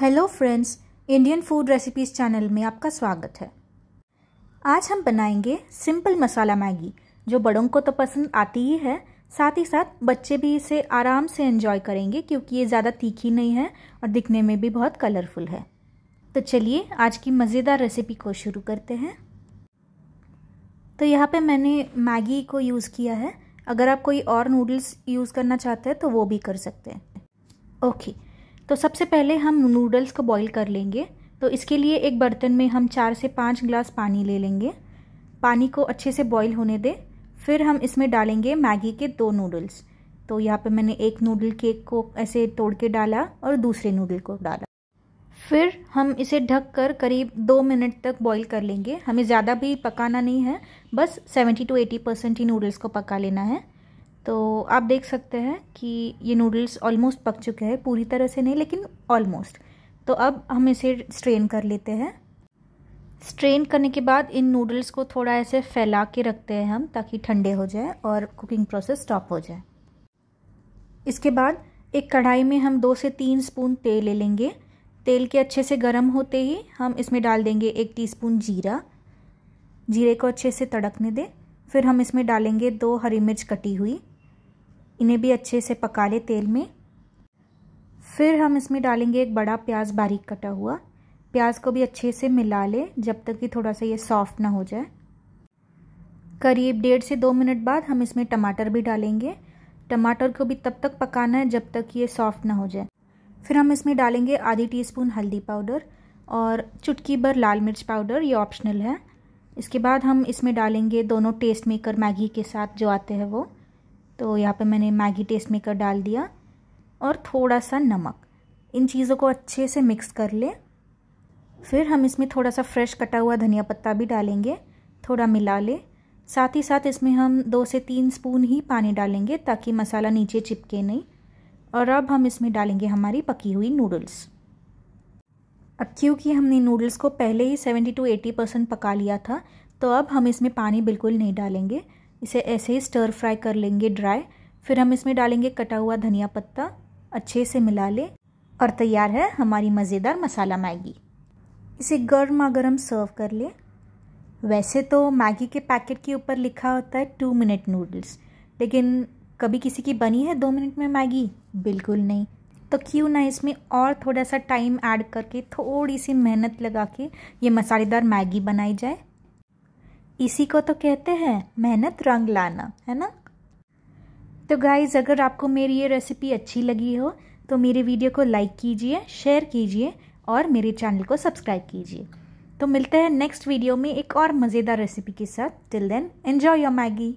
Hello friends Indian food recipes channel में आपका स्वागत है आज हम बनाएंगे सिंपल मसाला मैगी जो बड़ों को तो पसंद आती ही है साथ ही साथ बच्चे भी इसे आराम से एंजॉय करेंगे क्योंकि ये ज़्यादा तीखी नहीं है और दिखने में भी बहुत कलरफुल है तो चलिए आज की मज़ेदार रेसिपी को शुरू करते हैं तो यहाँ पे मैंने मैगी को यूज़ किया है अगर आप कोई और नूडल्स यूज़ करना चाहते हैं तो वो भी कर सकते हैं ओके okay. तो सबसे पहले हम नूडल्स को बॉईल कर लेंगे तो इसके लिए एक बर्तन में हम चार से पाँच ग्लास पानी ले लेंगे पानी को अच्छे से बॉईल होने दें फिर हम इसमें डालेंगे मैगी के दो नूडल्स तो यहाँ पे मैंने एक नूडल केक को ऐसे तोड़ के डाला और दूसरे नूडल को डाला फिर हम इसे ढक कर करीब दो मिनट तक बॉईल कर लेंगे हमें ज़्यादा भी पकाना नहीं है बस सेवेंटी टू एटी परसेंट ही नूडल्स को पका लेना है तो आप देख सकते हैं कि ये नूडल्स ऑलमोस्ट पक चुके हैं पूरी तरह से नहीं लेकिन ऑलमोस्ट तो अब हम इसे स्ट्रेन कर लेते हैं स्ट्रेन करने के बाद इन नूडल्स को थोड़ा ऐसे फैला के रखते हैं हम ताकि ठंडे हो जाए और कुकिंग प्रोसेस स्टॉप हो जाए इसके बाद एक कढ़ाई में हम दो से तीन स्पून तेल ले लेंगे तेल के अच्छे से गर्म होते ही हम इसमें डाल देंगे एक टीस्पून जीरा जीरे को अच्छे से तड़कने दें फिर हम इसमें डालेंगे दो हरी मिर्च कटी हुई इन्हें भी अच्छे से पका लें तेल में फिर हम इसमें डालेंगे एक बड़ा प्याज बारीक कटा हुआ प्याज को भी अच्छे से मिला लें जब तक कि थोड़ा सा ये सॉफ्ट ना हो जाए करीब डेढ़ से दो मिनट बाद हम इसमें टमाटर भी डालेंगे टमाटर को भी तब तक पकाना है जब तक ये सॉफ्ट ना हो जाए फिर हम इसमें डालेंगे आधी टी स्पून हल्दी पाउडर और चुटकी भर लाल मिर्च पाउडर ये ऑप्शनल है इसके बाद हम इसमें डालेंगे दोनों टेस्ट मेकर मैगी के साथ जो आते हैं वो तो यहाँ पे मैंने मैगी टेस्ट मेकर डाल दिया और थोड़ा सा नमक इन चीज़ों को अच्छे से मिक्स कर लें फिर हम इसमें थोड़ा सा फ्रेश कटा हुआ धनिया पत्ता भी डालेंगे थोड़ा मिला लें साथ ही साथ इसमें हम दो से तीन स्पून ही पानी डालेंगे ताकि मसाला नीचे चिपके नहीं और अब हम इसमें डालेंगे हमारी पकी हुई नूडल्स अब क्योंकि हमने नूडल्स को पहले ही सेवेंटी टू एटी परसेंट पका लिया था तो अब हम इसमें पानी बिल्कुल नहीं डालेंगे इसे ऐसे ही स्टर फ्राई कर लेंगे ड्राई फिर हम इसमें डालेंगे कटा हुआ धनिया पत्ता अच्छे से मिला ले और तैयार है हमारी मज़ेदार मसाला मैगी इसे गर्मा गर्म सर्व कर ले वैसे तो मैगी के पैकेट के ऊपर लिखा होता है टू मिनट नूडल्स लेकिन कभी किसी की बनी है दो मिनट में मैगी बिल्कुल नहीं तो क्यों ना इसमें और थोड़ा सा टाइम ऐड करके थोड़ी सी मेहनत लगा के ये मसालेदार मैगी बनाई जाए इसी को तो कहते हैं मेहनत रंग लाना है ना तो गाइज़ अगर आपको मेरी ये रेसिपी अच्छी लगी हो तो मेरे वीडियो को लाइक कीजिए शेयर कीजिए और मेरे चैनल को सब्सक्राइब कीजिए तो मिलते हैं नेक्स्ट वीडियो में एक और मज़ेदार रेसिपी के साथ till then enjoy your Maggi